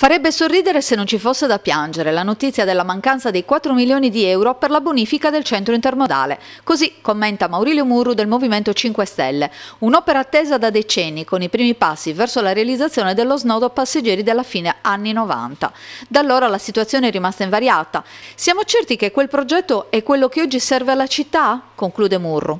Farebbe sorridere se non ci fosse da piangere la notizia della mancanza dei 4 milioni di euro per la bonifica del centro intermodale. Così commenta Maurilio Murru del Movimento 5 Stelle. Un'opera attesa da decenni con i primi passi verso la realizzazione dello snodo passeggeri della fine anni 90. Da allora la situazione è rimasta invariata. Siamo certi che quel progetto è quello che oggi serve alla città? Conclude Murru.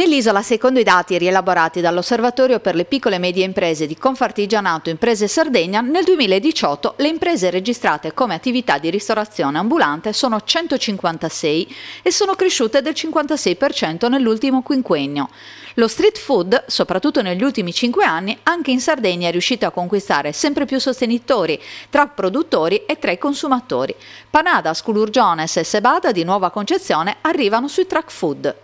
Nell'isola, secondo i dati rielaborati dall'Osservatorio per le piccole e medie imprese di Confartigianato Imprese Sardegna, nel 2018 le imprese registrate come attività di ristorazione ambulante sono 156 e sono cresciute del 56% nell'ultimo quinquennio. Lo street food, soprattutto negli ultimi 5 anni, anche in Sardegna è riuscito a conquistare sempre più sostenitori tra produttori e tra i consumatori. Panada, Sculurgiones e Sebada di Nuova Concezione arrivano sui track food.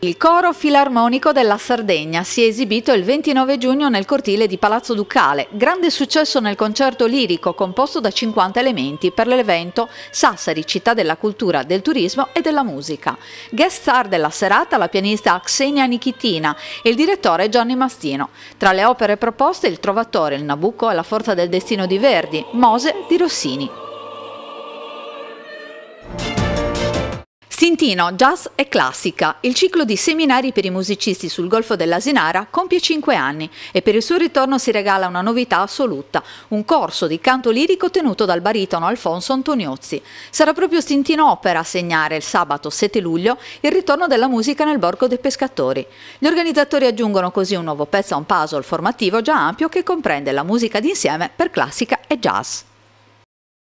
Il coro filarmonico della Sardegna si è esibito il 29 giugno nel cortile di Palazzo Ducale. Grande successo nel concerto lirico composto da 50 elementi per l'evento Sassari, città della cultura, del turismo e della musica. Guest star della serata la pianista Xenia Nichitina e il direttore Gianni Mastino. Tra le opere proposte il Trovatore, il Nabucco e la forza del destino di Verdi, Mose di Rossini. Sintino, jazz e classica. Il ciclo di seminari per i musicisti sul Golfo dell'Asinara compie 5 anni e per il suo ritorno si regala una novità assoluta, un corso di canto lirico tenuto dal baritono Alfonso Antoniozzi. Sarà proprio Sintino Opera a segnare il sabato 7 luglio il ritorno della musica nel Borgo dei Pescatori. Gli organizzatori aggiungono così un nuovo pezzo a un puzzle formativo già ampio che comprende la musica d'insieme per classica e jazz.